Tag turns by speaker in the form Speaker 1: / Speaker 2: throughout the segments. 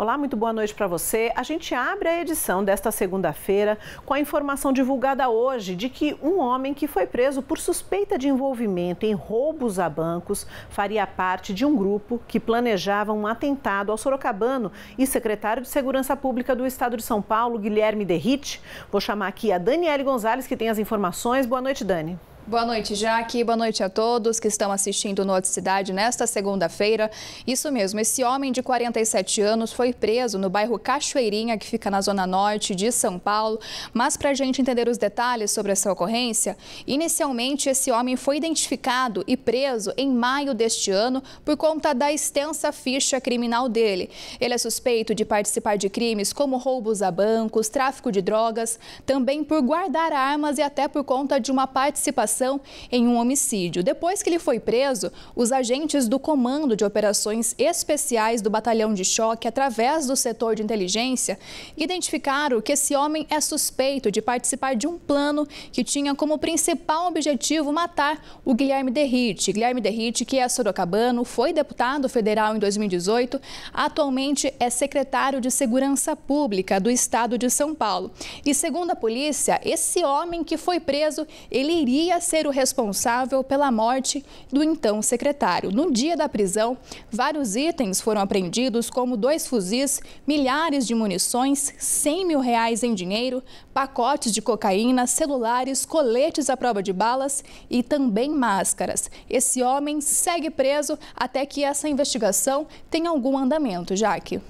Speaker 1: Olá, muito boa noite para você. A gente abre a edição desta segunda-feira com a informação divulgada hoje de que um homem que foi preso por suspeita de envolvimento em roubos a bancos faria parte de um grupo que planejava um atentado ao Sorocabano e secretário de Segurança Pública do Estado de São Paulo, Guilherme Derrite. Vou chamar aqui a Daniele Gonzalez, que tem as informações. Boa noite, Dani. Boa noite, Jaque. Boa noite a todos que
Speaker 2: estão assistindo Noite Cidade nesta segunda-feira. Isso mesmo, esse homem de 47 anos foi preso no bairro Cachoeirinha, que fica na zona norte de São Paulo. Mas para a gente entender os detalhes sobre essa ocorrência, inicialmente esse homem foi identificado e preso em maio deste ano por conta da extensa ficha criminal dele. Ele é suspeito de participar de crimes como roubos a bancos, tráfico de drogas, também por guardar armas e até por conta de uma participação participação em um homicídio. Depois que ele foi preso, os agentes do Comando de Operações Especiais do Batalhão de Choque, através do setor de inteligência, identificaram que esse homem é suspeito de participar de um plano que tinha como principal objetivo matar o Guilherme Derrite. Guilherme Derrite, que é sorocabano, foi deputado federal em 2018, atualmente é secretário de Segurança Pública do Estado de São Paulo. E segundo a polícia, esse homem que foi preso, ele iria ser o responsável pela morte do então secretário. No dia da prisão, vários itens foram apreendidos, como dois fuzis, milhares de munições, 100 mil reais em dinheiro, pacotes de cocaína, celulares, coletes à prova de balas e também máscaras. Esse homem segue preso até que essa investigação tenha algum andamento, Jaque.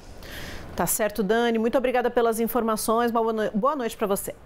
Speaker 1: Tá certo, Dani. Muito obrigada pelas informações. Uma boa noite para você.